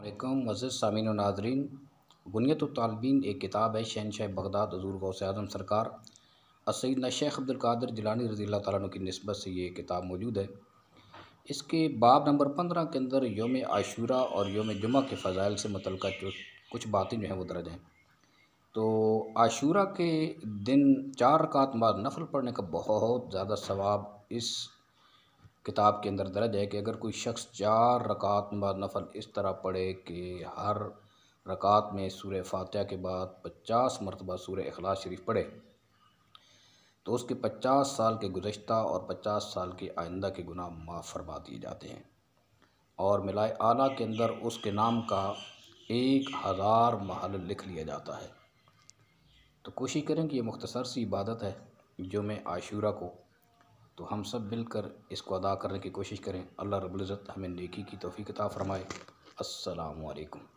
वालेकुम मज़द सामिन नाजरीन बुनियत तालबीन एक किताब है शहनशाह बगदाद हजूर से आजम सरकार न शेख अब्दुल्कर जिलानी रज़ी तु की नस्बत से ये किताब मौजूद है इसके बाब नंबर पंद्रह के अंदर योम आशूरा और योम जुमा के फ़जाइल से मुतल कुछ बातें जो हैं वो दर्ज हैं तो आशूरा के दिन चार रकात नफल पढ़ने का बहुत ज़्यादा सवाब इस किताब के अंदर दर्ज है कि अगर कोई शख्स चार रकात नमाज नफल इस तरह पढ़े कि हर रकात में सूर फातह के बाद पचास मरतबा सूर अखलास शरीफ पढ़े तो उसके पचास साल के गुज्त और पचास साल के आइंदा के गुनाह माफ़ फरमा दिए जाते हैं और मिलाए आला के अंदर उसके नाम का एक हज़ार महल लिख लिया जाता है तो कोशिश करें कि ये मुख्तसर सी इबादत है जो मैं आशूरा को तो हम सब मिलकर इसको अदा करने की कोशिश करें अल्लाह रब्ज़त हमें नेकी की तोफ़ी किताब फरमाए असलकम